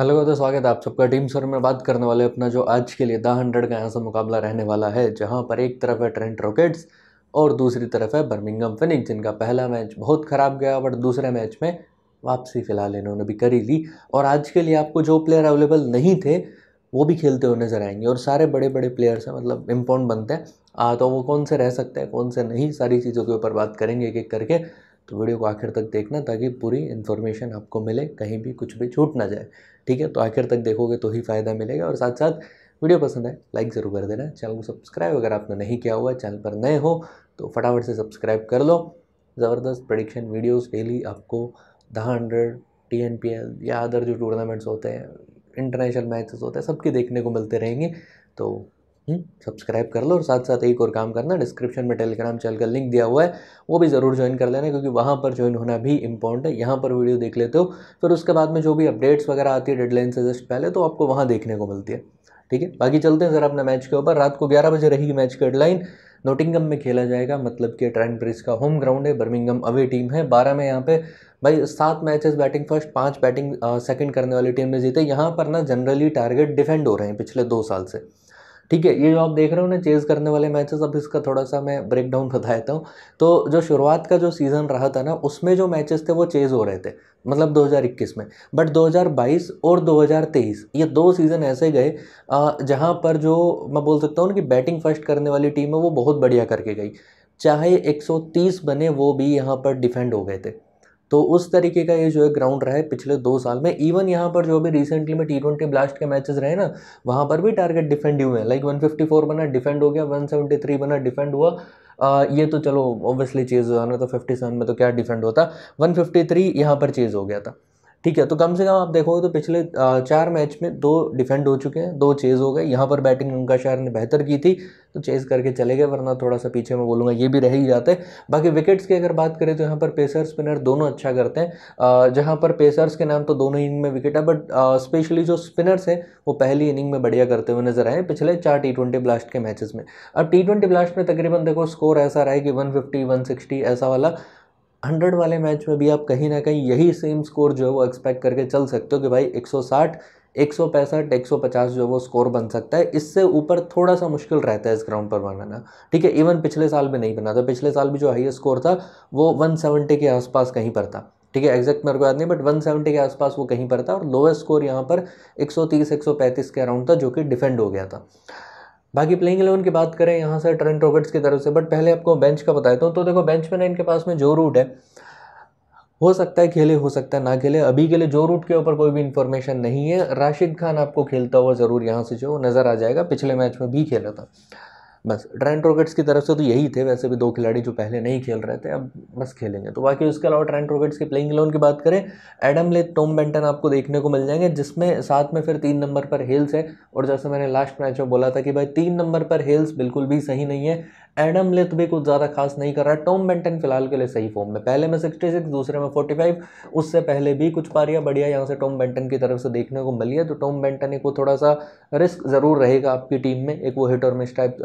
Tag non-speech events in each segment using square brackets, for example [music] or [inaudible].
hello दोस्तों स्वागत है आप सबका टीम सर में बात करने वाले अपना जो आज के लिए द हंड्रेड का ऐसा मुकाबला रहने वाला है जहाँ पर एक तरफ है ट्रेंट रॉकेट्स और दूसरी तरफ है बर्मिंगम फिनिक जिनका पहला मैच बहुत ख़राब गया बट दूसरे मैच में वापसी फ़िलहाल इन्होंने भी करी ली और आज के लिए आपको जो प्लेयर अवेलेबल नहीं थे वो भी खेलते हुए नजर आएंगे और सारे बड़े बड़े प्लेयर्स हैं मतलब इम्पोर्ट बनते हैं आ, तो वो कौन से रह सकते हैं कौन से नहीं सारी चीज़ों के ऊपर बात करेंगे एक एक करके तो वीडियो को आखिर तक देखना ताकि पूरी इन्फॉर्मेशन आपको मिले कहीं भी कुछ भी छूट ना जाए ठीक है तो आखिर तक देखोगे तो ही फ़ायदा मिलेगा और साथ साथ वीडियो पसंद आए लाइक ज़रूर कर देना चैनल को सब्सक्राइब अगर आपने नहीं किया हुआ है चैनल पर नए हो तो फटाफट से सब्सक्राइब कर लो ज़बरदस्त प्रडिक्शन वीडियोज़ डेली आपको the hundred T N P L या अदर जो टूर्नामेंट्स होते हैं इंटरनेशनल मैचेस होते हैं सबके देखने को मिलते रहेंगे तो सब्सक्राइब हम्म, कर लो और साथ साथ एक और काम करना डिस्क्रिप्शन में टेलीग्राम चैनल का लिंक दिया हुआ है वो भी ज़रूर ज्वाइन कर लेना क्योंकि वहाँ पर ज्वाइन होना भी इंपॉर्टेंट है यहाँ पर वीडियो देख लेते हो फिर उसके बाद में जो भी अपडेट्स वगैरह आती है डेडलाइन से जस्ट पहले तो आपको वहाँ देखने को मिलती है ठीक है बाकी चलते हैं सर अपने मैच के ऊपर रात को ग्यारह बजे रहेगी मैच की डेडलाइन नोटिंगम में खेला जाएगा मतलब कि ट्रेंड ब्रिज का होम ग्राउंड है बर्मिंगम अवे टीम है बारह में यहाँ पे भाई सात मैचेस बैटिंग फर्स्ट पांच बैटिंग सेकंड करने वाली टीम ने जीते यहाँ पर ना जनरली टारगेट डिफेंड हो रहे हैं पिछले दो साल से ठीक है ये जो आप देख रहे हो ना चेज़ करने वाले मैचेस अब इसका थोड़ा सा मैं ब्रेक डाउन बता देता हूँ तो जो शुरुआत का जो सीज़न रहा था ना उसमें जो मैचेस थे वो चेज़ हो रहे थे मतलब 2021 में बट 2022 और 2023 ये दो सीज़न ऐसे गए जहाँ पर जो मैं बोल सकता हूँ कि बैटिंग फर्स्ट करने वाली टीम है वो बहुत बढ़िया करके गई चाहे 130 बने वो भी यहाँ पर डिफेंड हो गए थे तो उस तरीके का ये जो है ग्राउंड रहा है पिछले दो साल में इवन यहाँ पर जो भी रिसेंटली में टी ट्वेंटी ब्लास्ट के मैचेस रहे ना वहाँ पर भी टारगेट डिफेंड हुए हैं लाइक 154 बना डिफेंड हो गया 173 बना डिफेंड हुआ आ, ये तो चलो ऑब्वियसली चीज हो जाना तो 57 में तो क्या डिफेंड होता 153 यहाँ पर चीज़ हो गया था ठीक है तो कम से कम आप देखोगे तो पिछले चार मैच में दो डिफेंड हो चुके हैं दो चेज़ हो गए यहाँ पर बैटिंग उनका शायर ने बेहतर की थी तो चेज़ करके चले गए वरना थोड़ा सा पीछे मैं बोलूँगा ये भी रह ही जाते बाकी विकेट्स की अगर बात करें तो यहाँ पर पेसर स्पिनर दोनों अच्छा करते हैं जहाँ पर पेसर्स के नाम तो दोनों इनिंग में विकेट है बट स्पेशली जो स्पिनर्स हैं वो पहली इनिंग में बढ़िया करते हुए नजर आए पिछले चार टी ट्वेंटी ब्लास्ट के मैचेस में अब टी ट्वेंटी ब्लास्ट में तकरीबन देखो स्कोर ऐसा रहा है कि वन फिफ्टी वन सिक्सटी ऐसा वाला हंड्रेड वाले मैच में भी आप कहीं ना कहीं यही सेम स्कोर जो है वो एक्सपेक्ट करके चल सकते हो कि भाई 160 एक सौ पैंसठ एक सौ पचास जो वो स्कोर बन सकता है इससे ऊपर थोड़ा सा मुश्किल रहता है इस ग्राउंड पर बनाना ठीक है इवन पिछले साल भी नहीं बना था पिछले साल भी जो हाईएस्ट स्कोर था वो सेवेंटी के आसपास कहीं पर था ठीक है एग्जैक्ट मेरे को याद नहीं बट 170 के आसपास वो कहीं पर था और लोएस्ट स्कोर यहाँ पर 130 135 के अराउंड था जो कि डिफेंड हो गया था बाकी प्लेइंग इलेवन की बात करें यहाँ से ट्रेंट रॉकेट्स की तरफ से बट पहले आपको बेंच का बताया हूँ तो देखो बेंच में ना इनके पास में जो रूट है हो सकता है खेले हो सकता है ना खेले अभी के लिए जो रूट के ऊपर कोई भी इन्फॉर्मेशन नहीं है राशिद खान आपको खेलता हुआ ज़रूर यहाँ से जो नज़र आ जाएगा पिछले मैच में भी खेला था बस ट्रेंट रॉकेट्स की तरफ से तो यही थे वैसे भी दो खिलाड़ी जो पहले नहीं खेल रहे थे अब बस खेलेंगे तो बाकी उसके अलावा ट्रेंट रॉकेट्स के प्लेइंग लोन की बात करें एडम ले टॉम बेंटन आपको देखने को मिल जाएंगे जिसमें साथ में फिर तीन नंबर पर हेल्स है और जैसे मैंने लास्ट मैच में बोला था कि भाई तीन नंबर पर हेल्स बिल्कुल भी सही नहीं है एडम भी कुछ ज़्यादा खास नहीं कर रहा टॉम बेंटन फिलहाल के लिए सही फॉर्म में पहले में 66 दूसरे में 45 उससे पहले भी कुछ पारियाँ बढ़िया यहाँ से टॉम बेंटन की तरफ से देखने को मिली है तो टॉम बेंटन एक वो थोड़ा सा रिस्क ज़रूर रहेगा आपकी टीम में एक वो हिट और मिस टाइप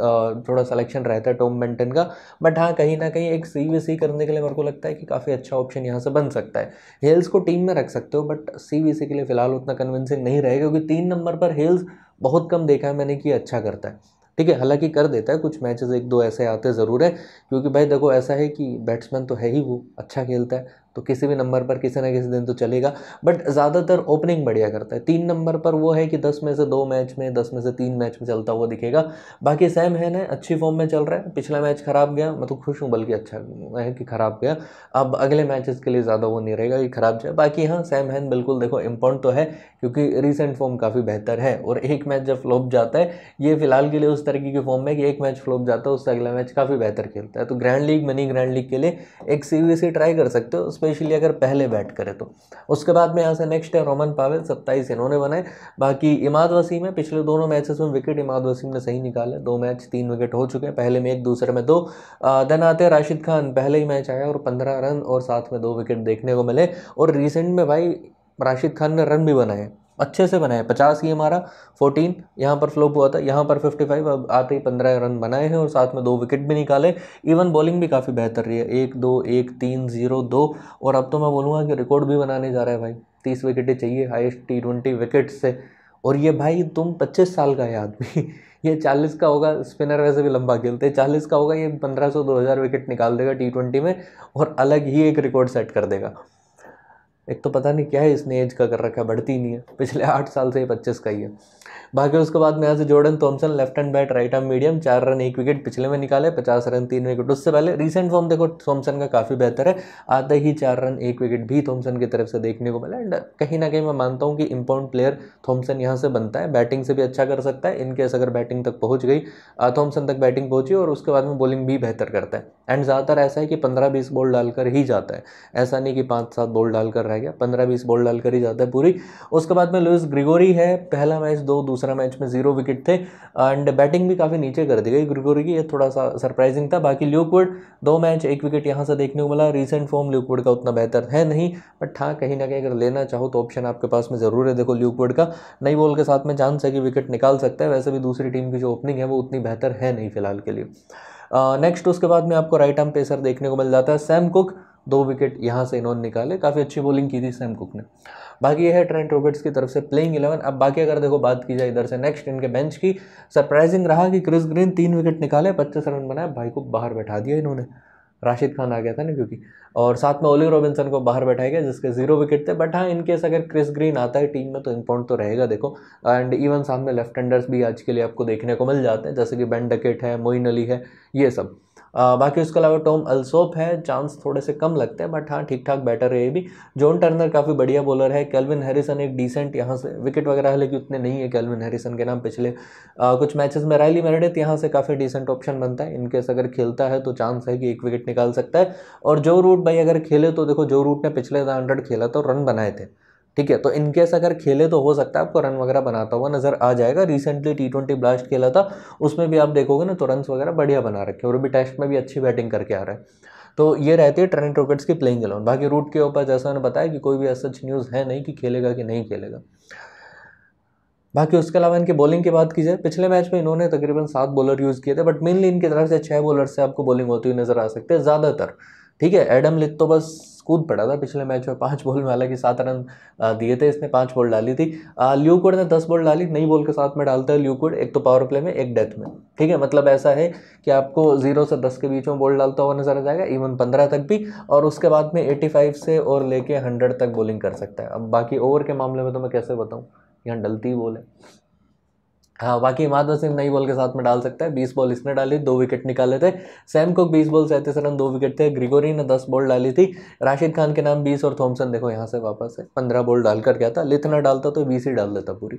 थोड़ा सलेक्शन रहता है टॉम बेंटन का बट हाँ कहीं ना कहीं एक सी वी सी करने के लिए मेरे को लगता है कि काफ़ी अच्छा ऑप्शन यहाँ से बन सकता है हेल्स को टीम में रख सकते हो बट सी वी सी के लिए फ़िलहाल उतना कन्विंसिंग नहीं रहेगा क्योंकि तीन नंबर पर हेल्स बहुत कम देखा है मैंने कि अच्छा करता है ठीक है हालांकि कर देता है कुछ मैचेस एक दो ऐसे आते ज़रूर है क्योंकि भाई देखो ऐसा है कि बैट्समैन तो है ही वो अच्छा खेलता है तो किसी भी नंबर पर किसी ना किसी दिन तो चलेगा बट ज़्यादातर ओपनिंग बढ़िया करता है तीन नंबर पर वो है कि दस में से दो मैच में दस में से तीन मैच में चलता हुआ दिखेगा बाकी सैम है ना अच्छी फॉर्म में चल रहा है पिछला मैच खराब गया मैं तो खुश हूँ बल्कि अच्छा है कि खराब गया अब अगले मैचेस के लिए ज़्यादा वो नहीं रहेगा कि खराब जाए बाकी हाँ सैम हैन बिल्कुल देखो इम्पोर्टेंट तो है क्योंकि रिसेंट फॉर्म काफ़ी बेहतर है और एक मैच जब फ्लॉप जाता है ये फिलहाल के लिए उस तरीके की फॉर्म में कि एक मैच फ्लॉप जाता है उससे अगला मैच काफ़ी बेहतर खेलता है तो grand league money grand league के लिए एक सी ट्राई कर सकते हो उस पर स्पेशली अगर पहले बैट करे तो उसके बाद में यहाँ से नेक्स्ट है रोमन पावेल सत्ताईस इन्होंने बनाए बाकी इमाद वसीम है पिछले दोनों मैचेस में विकेट इमाद वसीम ने सही निकाले दो मैच तीन विकेट हो चुके हैं पहले में एक दूसरे में दो देन आते हैं राशिद खान पहले ही मैच आया और पंद्रह रन और साथ में दो विकेट देखने को मिले और रिसेंट में भाई राशिद खान ने रन भी बनाए अच्छे से बनाए पचास ही हमारा फोर्टीन यहाँ पर फ्लोप हुआ था यहाँ पर फिफ्टी फाइव अब आते ही पंद्रह रन बनाए हैं और साथ में दो विकेट भी निकाले इवन बॉलिंग भी काफ़ी बेहतर रही है एक दो एक तीन जीरो दो और अब तो मैं बोलूँगा कि रिकॉर्ड भी बनाने जा रहा है भाई तीस विकेटें चाहिए हाइस्ट टी ट्वेंटी विकेट से और ये भाई तुम पच्चीस साल का है आदमी [laughs] ये चालीस का होगा स्पिनर वैसे भी लंबा खेलते हैं चालीस का होगा ये पंद्रह सौ दो हज़ार विकेट निकाल देगा टी ट्वेंटी में और अलग ही एक रिकॉर्ड सेट कर देगा एक तो पता नहीं क्या है इसने एज का कर रखा है बढ़ती नहीं है पिछले आठ साल से ये पच्चीस का ही है बाकी उसके बाद में यहाँ से Jordan Thompson left hand bat right hand medium चार रन एक विकेट पिछले में निकाले पचास रन तीन विकेट उससे पहले रिसेंट फॉर्म देखो थॉमसन का काफ़ी बेहतर है आते ही चार रन एक विकेट भी थॉमसन की तरफ से देखने को मिला एंड कहीं ना कहीं मैं मानता हूँ कि इम्पोर्टेंट प्लेयर थॉमसन यहाँ से बनता है बैटिंग से भी अच्छा कर सकता है इनकेस अगर बैटिंग तक पहुँच गई थॉमसन तक बैटिंग पहुँची और उसके बाद में बॉलिंग भी बेहतर करता है एंड ज़्यादातर ऐसा है कि पंद्रह बीस बॉल डालकर ही जाता है ऐसा नहीं कि पाँच सात बॉल डालकर रह आ गया पंद्रह बीस बॉल डालकर ही जाता है पूरी उसके बाद में लुइस ग्रिगोरी है पहला मैच दो दूसरा मैच में जीरो विकेट थे एंड बैटिंग भी काफ़ी नीचे कर दी गई ग्रिगोरी की ये थोड़ा सा सरप्राइजिंग था बाकी ल्यूकवुड दो मैच एक विकेट यहाँ से देखने को मिला रिसेंट फॉर्म ल्यूकवुड का उतना बेहतर है नहीं बट हाँ कहीं ना कहीं अगर लेना चाहो तो ऑप्शन आपके पास में ज़रूर है देखो ल्यूकवुड का नई बॉल के साथ में चांस है कि विकेट निकाल सकता है वैसे भी दूसरी टीम की जो ओपनिंग है वो उतनी बेहतर है नहीं फिलहाल के लिए नेक्स्ट uh, उसके बाद में आपको राइट आर्म पेसर देखने को मिल जाता है सैम कुक दो विकेट यहाँ से इन्होंने निकाले काफ़ी अच्छी बॉलिंग की थी सैम कुक ने बाकी यह है ट्रेंट रॉबर्ट्स की तरफ से प्लेइंग इलेवन अब बाकी अगर देखो बात की जाए इधर से नेक्स्ट इनके बेंच की सरप्राइजिंग रहा कि क्रिस ग्रीन तीन विकेट निकाले पच्चीस रन बनाए भाई को बाहर बैठा दिया इन्होंने राशिद खान आ गया था ना क्योंकि और साथ में ओली रॉबिन्सन को बाहर बैठाया गया जिसके जीरो विकेट थे बट हाँ इनकेस अगर क्रिस ग्रीन आता है टीम में तो इम्पोर्ट तो रहेगा देखो एंड इवन सामने लेफ्ट हैंडर्स भी आज के लिए आपको देखने को मिल जाते हैं जैसे कि बेन डकेट है मोइन अली है ये सब बाकी उसके अलावा टॉम अल्सोप है चांस थोड़े से कम लगते हैं बट हाँ ठीक ठाक बैटर है ये भी जॉन टर्नर काफ़ी बढ़िया बॉलर है कैलविन हैरिसन एक डिसेंट यहाँ से विकेट वगैरह है लेकिन उतने नहीं है कैलविन हैरिसन के नाम पिछले आ, कुछ मैचेस में रैली मेरेडित यहाँ से काफ़ी डिसेंट ऑप्शन बनता है इनकेस अगर खेलता है तो चांस है कि एक विकेट निकाल सकता है और जो रूट भाई अगर खेले तो देखो जो रूट ने पिछले हंड्रेड खेला तो रन बनाए थे ठीक है तो इनकेस अगर खेले तो हो सकता है आपको रन वगैरह बनाता हुआ नजर आ जाएगा रिसेंटली टी ट्वेंटी ब्लास्ट खेला था उसमें भी आप देखोगे ना तो रन वगैरह बढ़िया बना रखे और भी टेस्ट में भी अच्छी बैटिंग करके आ रहे हैं तो ये रहती है ट्रेंड रॉकेट्स की प्लेइंग अलाउन बाकी रूट के ऊपर जैसा मैंने बताया कि कोई भी सच न्यूज़ है नहीं कि खेलेगा कि नहीं खेलेगा बाकी उसके अलावा इनकी बॉलिंग की बात की जाए पिछले मैच में इन्होंने तकरीबन सात बॉलर यूज़ किए थे बट मेनली इनकी तरफ से छः बॉलर से आपको बॉलिंग होती हुई नजर आ सकते हैं ज़्यादातर ठीक है एडम लिथ तो बस कूद पड़ा था पिछले मैच में पाँच बॉल में हालांकि सात रन दिए थे इसने पाँच बॉल डाली थी ल्यूकुड ने दस बॉल डाली नई बॉल के साथ में डालता है ल्यूकुड एक तो पावर प्ले में एक डेथ में ठीक है मतलब ऐसा है कि आपको जीरो से दस के बीच में बॉल डालता हुआ नजर आ जाएगा इवन पंद्रह तक भी और उसके बाद में एटी फाइव से और लेके हंड्रेड तक बॉलिंग कर सकता है अब बाकी ओवर के मामले में तो मैं कैसे बताऊँ यहाँ डलती बॉल है हाँ बाकी इमाद सिंह नई बॉल के साथ में डाल सकता है बीस बॉल इसने डाली दो विकेट निकाले थे सैम को बीस बॉल सैंतीस रन दो विकेट थे ग्रिगोरी ने दस बॉल डाली थी राशिद खान के नाम बीस और थॉमसन देखो यहाँ से वापस है पंद्रह बॉल डाल कर गया था लिथना डालता तो बीस ही डाल देता पूरी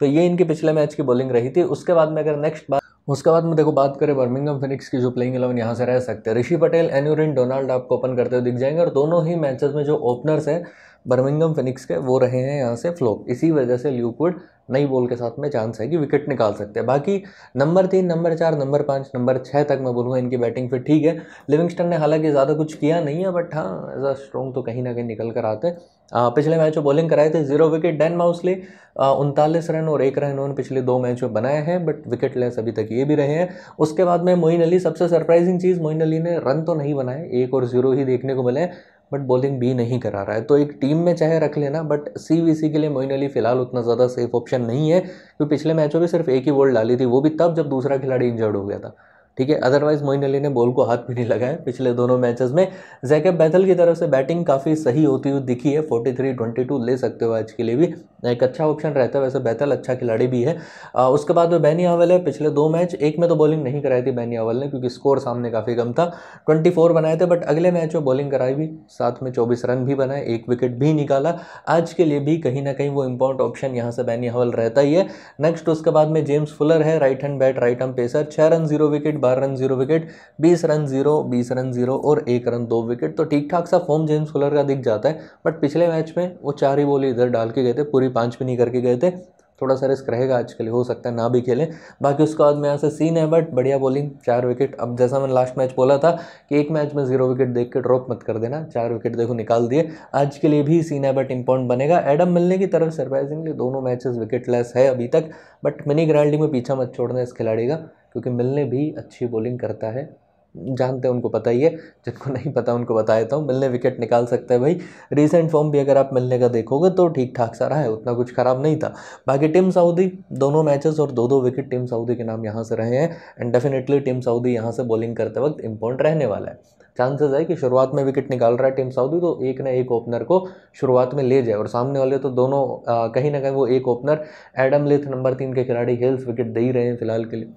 तो ये इनकी पिछले मैच की बॉलिंग रही थी उसके बाद में अगर नेक्स्ट बात उसके बाद में देखो बात करें बर्मिंगम फिनिक्स की जो प्लेइंग इलेवन यहाँ से रह सकते हैं ऋषि पटेल एन्यूरिन डोनाल्ड आपको ओपन करते हुए दिख जाएंगे और दोनों ही मैचेस में जो ओपनर्स हैं बर्मिंगम फिनिक्स के वो रहे हैं यहाँ से फ्लोक इसी वजह से ल्यूकवुड नई बॉल के साथ में चांस है कि विकेट निकाल सकते हैं बाकी नंबर तीन नंबर चार नंबर पाँच नंबर छः तक मैं बोलूँगा इनकी बैटिंग फिर ठीक है लिविंगस्टन ने हालांकि ज़्यादा कुछ किया नहीं है बट हाँ एज अ स्ट्रॉन्ग तो कहीं ना कहीं निकल कर आते आ, पिछले मैच में बॉलिंग कराए थे जीरो विकेट डैन माउसले उनतालीस रन और एक रन उन्होंने पिछले दो मैच में बनाए हैं बट विकेट लेस अभी तक ये भी रहे हैं उसके बाद में मोइन अली सबसे सरप्राइजिंग चीज़ मोइन अली ने रन तो नहीं बनाए एक और जीरो ही देखने को मिले बट बॉलिंग भी नहीं करा रहा है तो एक टीम में चाहे रख लेना बट सी के लिए मोइन अली फिलहाल उतना ज़्यादा सेफ ऑप्शन नहीं है क्योंकि पिछले मैचों में सिर्फ एक ही बॉल डाली थी वो भी तब जब दूसरा खिलाड़ी इंजर्ड हो गया था ठीक है अदरवाइज मोइन अली ने बॉल को हाथ भी नहीं लगाया पिछले दोनों मैचेस में जैकब बैथल की तरफ से बैटिंग काफ़ी सही होती हुई दिखी है 43-22 ले सकते हो आज के लिए भी एक अच्छा ऑप्शन रहता है वैसे बैथल अच्छा खिलाड़ी भी है आ, उसके बाद वो बैनी अवल है पिछले दो मैच एक में तो बॉलिंग नहीं कराई थी बैनी अवल ने क्योंकि स्कोर सामने काफ़ी कम था ट्वेंटी बनाए थे बट अगले मैच में बॉलिंग कराई भी साथ में चौबीस रन भी बनाए एक विकेट भी निकाला आज के लिए भी कहीं ना कहीं वो इम्पोर्ट ऑप्शन यहाँ से बैनी हवल रहता ही है नेक्स्ट उसके बाद में जेम्स फुलर है right hand bat right arm pacer छः रन जीरो विकेट बारह रन जीरो विकेट बीस रन जीरो बीस रन जीरो और एक रन दो विकेट तो ठीक ठाक सा फॉर्म जेम्स फुलर का दिख जाता है बट पिछले मैच में वो चार ही बॉल इधर डाल के गए थे पूरी पाँच भी नहीं करके गए थे थोड़ा सा रिस्क रहेगा आज के लिए हो सकता है ना भी खेलें बाकी उसके बाद में से सीन है बट बढ़िया बॉलिंग चार विकेट अब जैसा मैंने लास्ट मैच बोला था कि एक मैच में जीरो विकेट देख के ड्रॉप मत कर देना चार विकेट देखो निकाल दिए आज के लिए भी सीन है बट इंपॉर्टेंट बनेगा एडम मिलने की तरफ सरप्राइजिंगली दोनों मैचेस विकेटलेस है अभी तक बट मिनी ग्रैंडिंग में पीछा मत छोड़ना इस खिलाड़ी का क्योंकि मिलने भी अच्छी बॉलिंग करता है जानते हैं उनको पता ही है जिनको नहीं पता उनको बता देता हूँ मिलने विकेट निकाल सकते हैं भाई रिसेंट फॉर्म भी अगर आप मिलने का देखोगे तो ठीक ठाक सा रहा है उतना कुछ ख़राब नहीं था बाकी टीम सऊदी दोनों मैचेस और दो दो विकेट टीम सऊदी के नाम यहाँ से रहे हैं एंड डेफिनेटली टीम सऊदी यहाँ से बॉलिंग करते वक्त इम्पोर्ट रहने वाला है चांसेस है कि शुरुआत में विकेट निकाल रहा है टीम सऊदी तो एक ना एक ओपनर को शुरुआत में ले जाए और सामने वाले तो दोनों कहीं ना कहीं वो एक ओपनर एडम लिथ नंबर तीन के खिलाड़ी हेल्स विकेट दे ही रहे हैं फिलहाल के लिए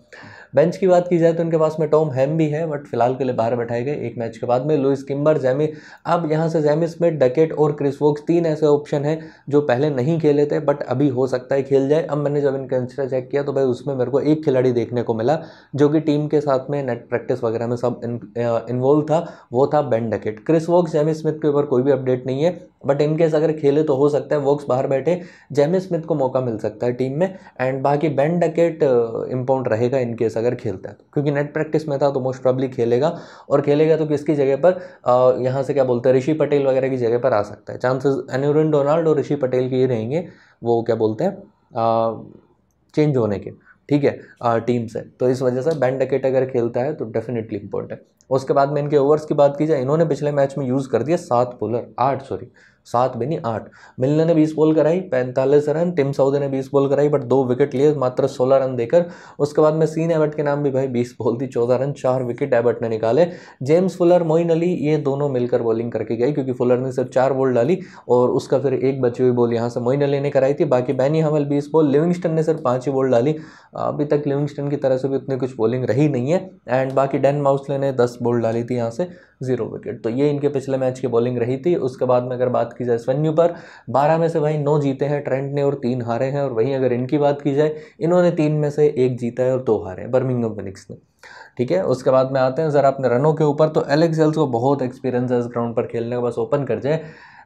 बेंच की बात की जाए तो उनके पास में टॉम हैम भी है बट फिलहाल के लिए बाहर बैठाए गए एक मैच के बाद में लुइस किम्बर जैमी अब यहाँ से जैमी स्मिथ डकेट और क्रिस वोक्स तीन ऐसे ऑप्शन हैं जो पहले नहीं खेले थे बट अभी हो सकता है खेल जाए अब मैंने जब इनका इंस्टा चेक किया तो भाई उसमें मेरे को एक खिलाड़ी देखने को मिला जो कि टीम के साथ में नेट प्रैक्टिस वगैरह में सब इन्वॉल्व था वो था Ben Duckett Chris Woakes Jamie Smith के ऊपर कोई भी अपडेट नहीं है बट इनकेस अगर खेले तो हो सकता है वॉक्स बाहर बैठे जेमी स्मिथ को मौका मिल सकता है टीम में एंड बाकी बेन डकेट इम्पाउंड रहेगा इनकेस अगर खेलता है तो क्योंकि नेट प्रैक्टिस में था तो मोस्ट प्रॉब्ली खेलेगा और खेलेगा तो किसकी जगह पर uh, यहाँ से क्या बोलते हैं ऋषि पटेल वगैरह की जगह पर आ सकता है चांसेस एन्यूरन डोनाल्ड और ऋषि पटेल के ही रहेंगे वो क्या बोलते हैं चेंज uh, होने के ठीक है टीम से तो इस वजह से बैंड डकेट अगर खेलता है तो डेफिनेटली इंपॉर्टेंट उसके बाद में इनके ओवर्स की बात की जाए इन्होंने पिछले मैच में यूज़ कर दिया सात बोलर आठ सॉरी सात बनी आठ मिलने ने बीस बॉल कराई पैंतालीस रन टिम साउदी ने बीस बॉल कराई बट दो विकेट लिए मात्र सोलह रन देकर उसके बाद में सीन एबट के नाम भी भाई बीस बॉल थी चौदह रन चार विकेट एबट ने निकाले जेम्स फुलर मोइन अली ये दोनों मिलकर बॉलिंग करके गए क्योंकि फुलर ने सिर्फ चार बॉल डाली और उसका फिर एक बची हुई बॉल यहाँ से मोइन अली ने कराई थी बाकी बैनी हमल बीस बॉल लिविंगस्टन ने सिर्फ पाँच ही बॉल डाली अभी तक लिविंगस्टन की तरह से भी उतनी कुछ बॉलिंग रही नहीं है एंड बाकी डेन माउसले ने दस बॉल डाली थी यहाँ से जीरो विकेट तो ये इनके पिछले मैच की बॉलिंग रही थी उसके बाद में अगर बात बात की जाए सन्यू पर बारह में से भाई नौ जीते हैं ट्रेंट ने और तीन हारे हैं और वहीं अगर इनकी बात की जाए इन्होंने तीन में से एक जीता है और दो हारे हैं बर्मिंगम फिनिक्स ने ठीक है उसके बाद में आते हैं ज़रा अपने रनों के ऊपर तो एलेक्स एल्स को बहुत एक्सपीरियंस है इस ग्राउंड पर खेलने का बस ओपन कर जाए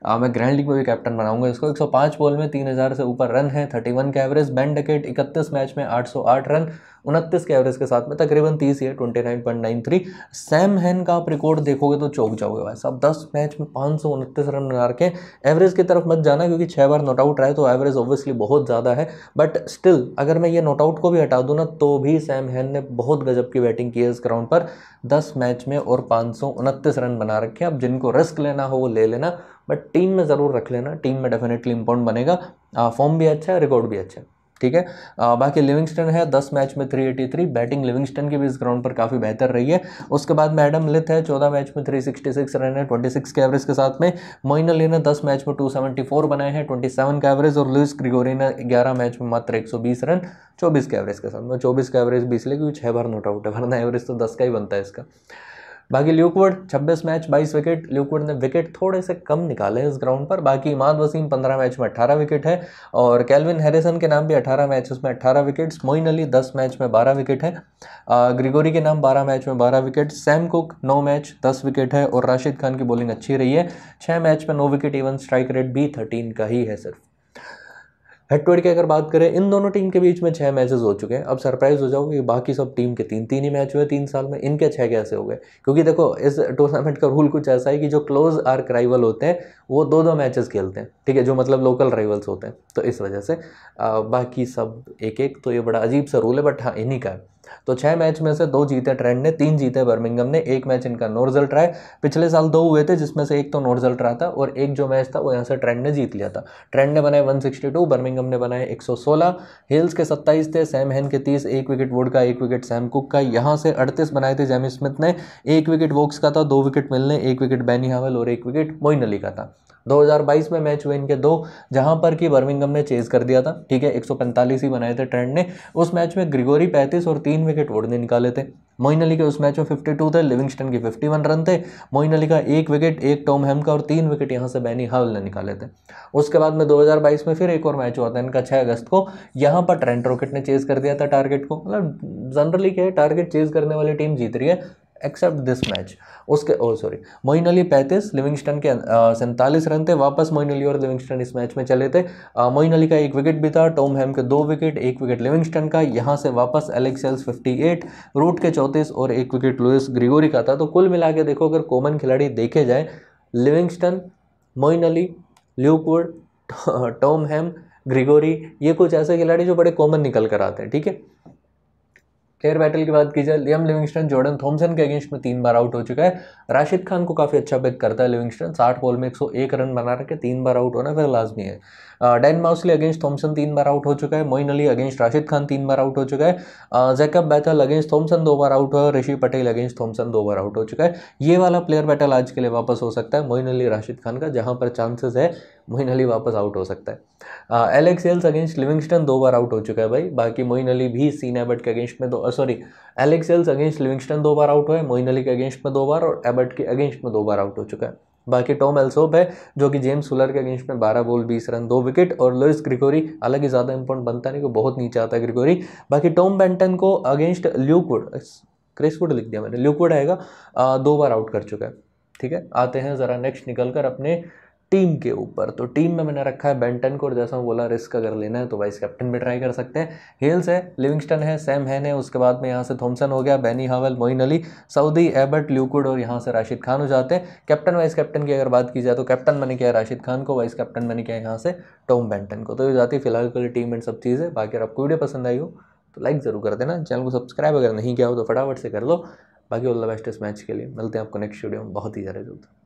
आ, मैं ग्रैंड लीग में भी कैप्टन बनाऊंगा इसको 105 बॉल में 3000 से ऊपर रन है 31 के एवरेज बैंड डकेट 31 मैच में 808 रन उनतीस के एवरेज के साथ में तकरीबन तीस ही है twenty nine point nine three Sam Hain का आप रिकॉर्ड देखोगे तो चौक जाओगे भाई साहब दस मैच में पाँच सौ उनतीस रन बना रखें एवरेज की तरफ मत जाना क्योंकि छः बार नॉट आउट रहा है तो एवरेज ऑब्वियसली बहुत ज़्यादा है बट स्टिल अगर मैं ये नॉट आउट को भी हटा दूँ ना तो भी सैम हैन ने बहुत गजब की बैटिंग की है इस ग्राउंड पर दस मैच में और पाँच रन बना रखे अब जिनको रिस्क लेना हो वो ले लेना बट टीम में ज़रूर रख लेना टीम में डेफिनेटली इंपॉर्टेंट बनेगा फॉर्म भी अच्छा है रिकॉर्ड भी अच्छा है ठीक है बाकी लिविंगस्टन है दस मैच में 383 बैटिंग लिविंगस्टन की भी इस ग्राउंड पर काफ़ी बेहतर रही है उसके बाद मैडम लिथ है चौदह मैच में 366 रन है 26 के एवरेज के साथ में मोइन अली ने दस मैच में 274 बनाए हैं 27 का एवरेज और लुइस ग्रिगोरी ने 11 मैच में मात्र 120 रन 24 के एवरेज के साथ में चौबीस का एवरेज बीस ले क्योंकि छः बार नोट आउट है वरना एवरेज तो दस का ही बनता है इसका बाकी ल्यूकवर्ड 26 मैच 22 विकेट ल्यूकवर्ड ने विकेट थोड़े से कम निकाले इस ग्राउंड पर बाकी इमाद वसीम 15 मैच में 18 विकेट है और कैलविन हैरिसन के नाम भी 18 मैच उसमें 18 विकेट्स मोइन अली 10 मैच में 12 विकेट है ग्रिगोरी के नाम 12 मैच में 12 wicket Sam Cook 9 match 10 wicket है और राशिद खान की बॉलिंग अच्छी रही है छः मैच में नौ विकेट इवन स्ट्राइक रेट भी थर्टीन का ही है सिर्फ हेड टू हेड की अगर बात करें इन दोनों टीम के बीच में छः मैचेस हो चुके हैं अब सरप्राइज हो जाओगे कि बाकी सब टीम के तीन तीन ही मैच हुए तीन साल में इनके छः कैसे हो गए क्योंकि देखो इस टूर्नामेंट का रूल कुछ ऐसा है कि जो क्लोज आर्क राइवल होते हैं वो दो दो मैचेस खेलते हैं ठीक है जो मतलब लोकल राइवल्स होते हैं तो इस वजह से आ, बाकी सब एक एक तो ये बड़ा अजीब सा रूल है बट हाँ इन्हीं का है तो छह मैच में से दो जीते ट्रेंड ने तीन जीते बर्मिंगम ने एक मैच इनका नो रिजल्ट रहा है पिछले साल दो हुए थे जिसमें से एक तो नो रिजल्ट रहा था और एक जो मैच था वो यहाँ से ट्रेंड ने जीत लिया था ट्रेंड ने बनाए 162 सिक्सटी टू बर्मिंगम ने बनाए 116 हिल्स के 27 थे सैम हैन के 30 एक विकेट वुड का एक विकेट सैम कुक का यहाँ से अड़तीस बनाए थे जैमी स्मिथ ने एक विकेट वोक्स का था दो विकेट मिलने एक विकेट बैनी हावल और एक विकेट मोइन अली का था 2022 में मैच हुए इनके दो जहां पर कि बर्मिंगम ने चेज कर दिया था ठीक है 145 ही बनाए थे ट्रेंड ने उस मैच में ग्रिगोरी 35 और तीन विकेट ओढ़ने निकाले थे मोइन अली के उस मैच में 52 थे लिविंगस्टन के 51 रन थे मोइन अली का एक विकेट एक टॉम हेम का और तीन विकेट यहाँ से बैनी हावल ने निकाले थे उसके बाद में 2022 में फिर एक और मैच हुआ था इनका 6 अगस्त को यहाँ पर ट्रेंट रॉकेट ने चेज कर दिया था टारगेट को मतलब जनरली क्या है टारगेट चेज करने वाली टीम जीत रही है एक्सेप्ट दिस मैच उसके ओ सॉरी मोइन अली पैंतीस लिविंगस्टन के सैंतालीस रन थे वापस मोइन अली और लिविंगस्टन इस मैच में चले थे मोइन अली का एक विकेट भी था टॉम हैम के दो विकेट एक विकेट लिविंगस्टन का यहाँ से वापस Alex Hales fifty eight Root के चौंतीस और एक विकेट लुइस ग्रिगोरी का था तो कुल मिला के देखो अगर कॉमन खिलाड़ी देखे जाए Livingstone Moeen Ali Luke Wood Tom Helm Gregory ये कुछ ऐसे खिलाड़ी जो बड़े कॉमन निकल कर आते हैं ठीक है हेयर बैटल की बात की जाए लियम लिविंगस्टन जॉर्डन थॉमसन के अगेंस्ट में तीन बार आउट हो चुका है राशिद खान को काफ़ी अच्छा बैक करता है लिविंगस्टन साठ बॉल में एक रन बना रखे तीन बार आउट होना फिर लाजमी है डैन माउसली अगेंस्ट थॉमसन तीन बार आउट हो चुका है मोइन अली अगेंस्ट राशिद खान तीन बार आउट हो चुका है जैकब बैथल अगेंस्ट थॉमसन दो बार आउट हुआ ऋषि पटेल अगेंस्ट थॉमसन दो बार आउट हो चुका है ये वाला प्लेयर बैटल आज के लिए वापस हो सकता है मोइन अली राशिद खान का जहाँ पर चांसेस है मोइन अली वापस आउट हो सकता है एलेक्स एल्स अगेंस्ट लिविंगस्टन दो बार आउट हो चुका है भाई बाकी मोइन अली भी सीन एबट के अगेंस्ट में दो sorry Alex Hales against Livingstone दो बार आउट हुआ है मोइन अली के अगेंस्ट में दो बार और एबर्ट के अगेंस्ट में दो बार आउट हो चुका है बाकी टॉम एल्सोप है जो कि जेम्स सुलर के अगेंस्ट में 12 बॉल 20 रन दो विकेट और लुइस ग्रिगोरी हालांकि ज़्यादा इंपॉर्टेंट बनता नहीं को बहुत नीचे आता है ग्रिगोरी बाकी टॉम बेंटन को अगेंस्ट ल्यूकवुड क्रिसवुड लिख दिया मैंने ल्यूकवुड आएगा दो बार आउट कर चुका है ठीक है आते हैं ज़रा नेक्स्ट निकल कर अपने टीम के ऊपर तो टीम में मैंने रखा है बेंटन को और जैसा मैं बोला रिस्क अगर लेना है तो वाइस कैप्टन भी ट्राई कर सकते हैं हिल्स है लिविंगस्टन है सैम हैन है उसके बाद में यहाँ से थॉमसन हो गया बैनी हावल मोइन अली सऊदी एबर्ट ल्यूकुड और यहाँ से राशिद खान हो जाते हैं कैप्टन वाइस कैप्टन की अगर बात की जाए तो कैप्टन मैंने किया राशिद खान को वाइस कैप्टन मैंने किया यहाँ से टॉम बेंटन को तो ये जाती है फिलहाल के लिए टीम एंड सब चीज़ें बाकी अगर आपको वीडियो पसंद आई हो तो लाइक ज़रूर कर देना चैनल को सब्सक्राइब अगर नहीं किया हो तो फटाफट से कर लो बाकी ऑल द बेस्ट इस मैच के लिए मिलते हैं आपको नेक्स्ट वीडियो में बहुत ही ज़्यादा जल्द